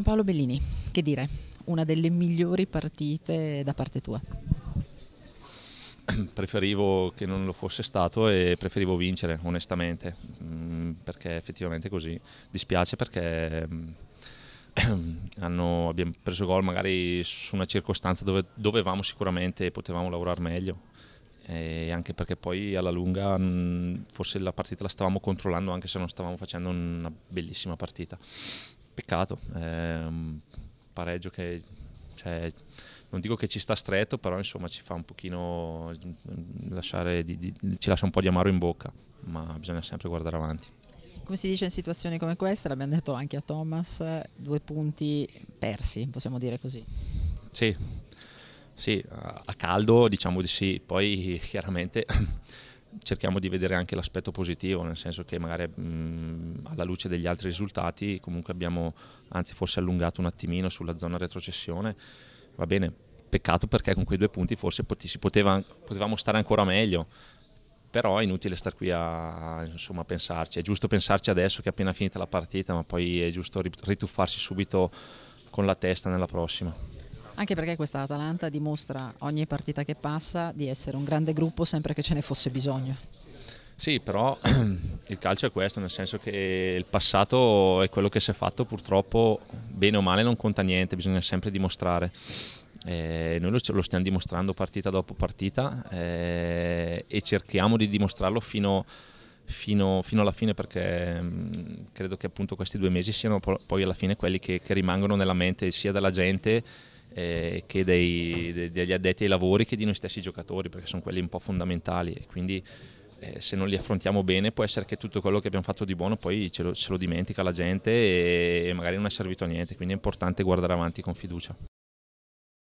Giampaolo Bellini, che dire, una delle migliori partite da parte tua? Preferivo che non lo fosse stato e preferivo vincere, onestamente, mm, perché effettivamente così dispiace perché mm, hanno, abbiamo preso gol magari su una circostanza dove dovevamo sicuramente e potevamo lavorare meglio e anche perché poi alla lunga mm, forse la partita la stavamo controllando anche se non stavamo facendo una bellissima partita peccato, è ehm, un pareggio che cioè, non dico che ci sta stretto, però insomma ci fa un pochino mm, lasciare, di, di, ci lascia un po' di amaro in bocca, ma bisogna sempre guardare avanti. Come si dice in situazioni come questa, l'abbiamo detto anche a Thomas, due punti persi, possiamo dire così. Sì, sì, a caldo diciamo di sì, poi chiaramente cerchiamo di vedere anche l'aspetto positivo, nel senso che magari mh, alla luce degli altri risultati comunque abbiamo anzi forse allungato un attimino sulla zona retrocessione, va bene, peccato perché con quei due punti forse pot- poteva, potevamo stare ancora meglio, però è inutile star qui a, insomma, pensarci, è giusto pensarci adesso che è appena finita la partita, ma poi è giusto rituffarsi subito con la testa nella prossima. Anche perché questa Atalanta dimostra ogni partita che passa di essere un grande gruppo sempre che ce ne fosse bisogno. Sì, però il calcio è questo, nel senso che il passato è quello che si è fatto, purtroppo bene o male non conta niente, bisogna sempre dimostrare. Eh, noi lo, stiamo dimostrando partita dopo partita eh, e cerchiamo di dimostrarlo fino, fino, fino alla fine perché mh, mm, credo che appunto questi due mesi siano po poi alla fine quelli che, che rimangono nella mente sia della gente eh, che dei, de, degli addetti ai lavori che di noi stessi giocatori, perché sono quelli un po' fondamentali e quindi eh, se non li affrontiamo bene può essere che tutto quello che abbiamo fatto di buono poi ce lo, ce lo dimentica la gente e, e magari non è servito a niente, quindi è importante guardare avanti con fiducia.